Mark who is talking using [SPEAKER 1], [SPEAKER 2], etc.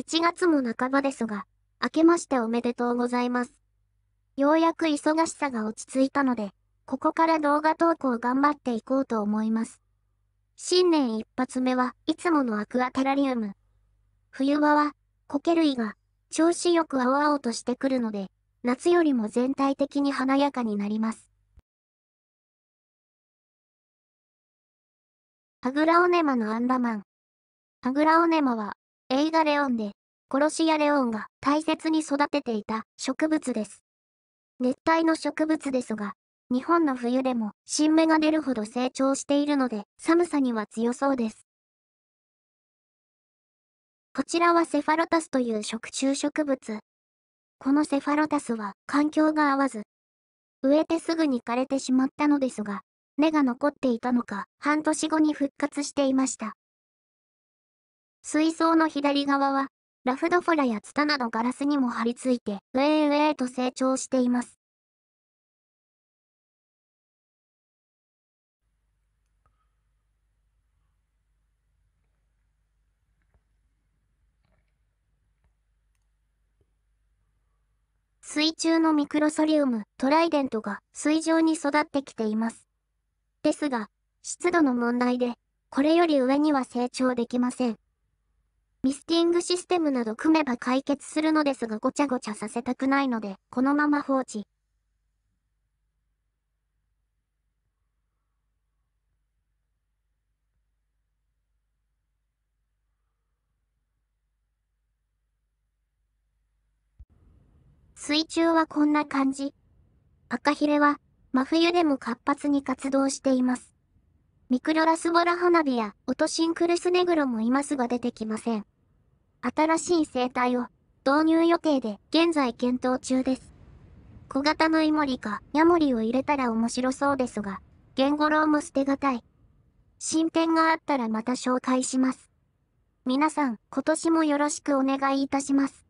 [SPEAKER 1] 1月も半ばですが、明けましておめでとうございます。ようやく忙しさが落ち着いたので、ここから動画投稿頑張っていこうと思います。新年一発目はいつものアクアテラリウム。冬場は、苔類が調子よく青々としてくるので、夏よりも全体的に華やかになりま
[SPEAKER 2] す。ハグラオネ
[SPEAKER 1] マのアンダマン。ハグラオネマは映画レオンで殺し屋レオンが大切に育てていた植物です。熱帯の植物ですが、日本の冬でも新芽が出るほど成長しているので寒さには強そうです。こちらはセファロタスという食虫植物。このセファロタスは環境が合わず、植えてすぐに枯れてしまったのですが、根が残っていたのか半年後に復活していました。水槽の左側はラフドフォラやツタな
[SPEAKER 2] どガラスにも張り付いて、ウェイウェイと成長しています。
[SPEAKER 1] 水中のミクロソリウム、トライデントが水上に育ってきています。ですが、湿度の問題で、これより上には成長できません。ミスティングシステムなど組めば解決するのですがごちゃごちゃさせたくないので、このまま放置。水中はこんな感じ。赤ひれは、真冬でも活発に活動しています。ミクロラスボラ花火やオトシンクルスネグロもいますが出てきません。新しい生態を導入予定で現在検討中です。小型のイモリかヤモリを入れたら面白そうですが、ゲンゴロウも捨てがたい。進展があったらまた紹介します。皆さん、今年もよろしくお願いいたします。